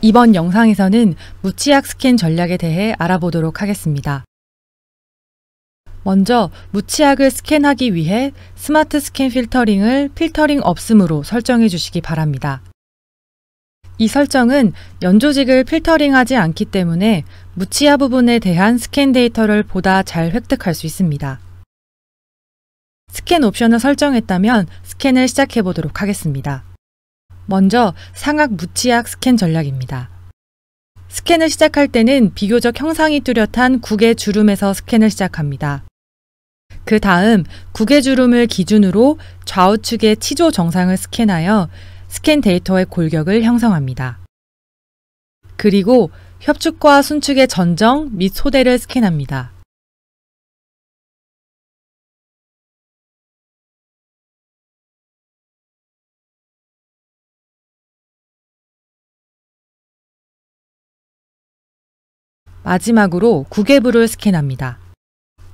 이번 영상에서는 무치약 스캔 전략에 대해 알아보도록 하겠습니다. 먼저 무치약을 스캔하기 위해 스마트 스캔 필터링을 필터링 없음으로 설정해 주시기 바랍니다. 이 설정은 연조직을 필터링하지 않기 때문에 무치아 부분에 대한 스캔 데이터를 보다 잘 획득할 수 있습니다. 스캔 옵션을 설정했다면 스캔을 시작해 보도록 하겠습니다. 먼저 상악 무치약 스캔 전략입니다. 스캔을 시작할 때는 비교적 형상이 뚜렷한 국의 주름에서 스캔을 시작합니다. 그 다음 국의 주름을 기준으로 좌우측의 치조 정상을 스캔하여 스캔 데이터의 골격을 형성합니다. 그리고 협축과 순축의 전정 및 소대를 스캔합니다. 마지막으로 구개부를 스캔합니다.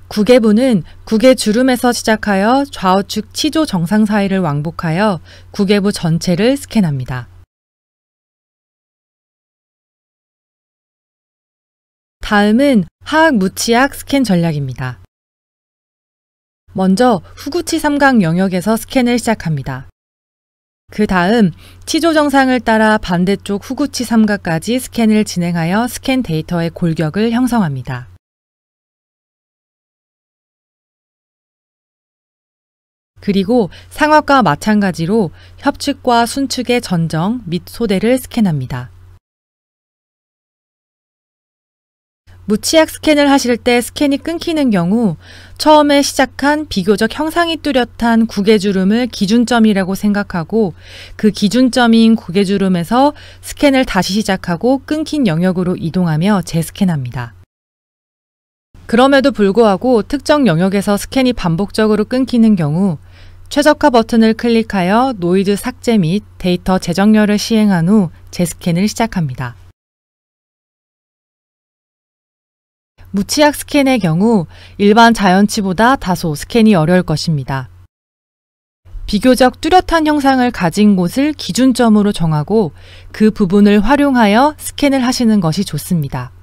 구개부는 구개 주름에서 시작하여 좌우측 치조 정상 사이를 왕복하여 구개부 전체를 스캔합니다. 다음은 하악 무치악 스캔 전략입니다. 먼저 후구치 삼각 영역에서 스캔을 시작합니다. 그 다음 치조 정상을 따라 반대쪽 후구치 삼각까지 스캔을 진행하여 스캔 데이터의 골격을 형성합니다. 그리고 상압과 마찬가지로 협측과 순측의 전정 및 소대를 스캔합니다. 무치약 스캔을 하실 때 스캔이 끊기는 경우 처음에 시작한 비교적 형상이 뚜렷한 구개주름을 기준점이라고 생각하고 그 기준점인 구개주름에서 스캔을 다시 시작하고 끊긴 영역으로 이동하며 재스캔합니다. 그럼에도 불구하고 특정 영역에서 스캔이 반복적으로 끊기는 경우 최적화 버튼을 클릭하여 노이즈 삭제 및 데이터 재정렬을 시행한 후 재스캔을 시작합니다. 무치약 스캔의 경우 일반 자연치보다 다소 스캔이 어려울 것입니다. 비교적 뚜렷한 형상을 가진 곳을 기준점으로 정하고 그 부분을 활용하여 스캔을 하시는 것이 좋습니다.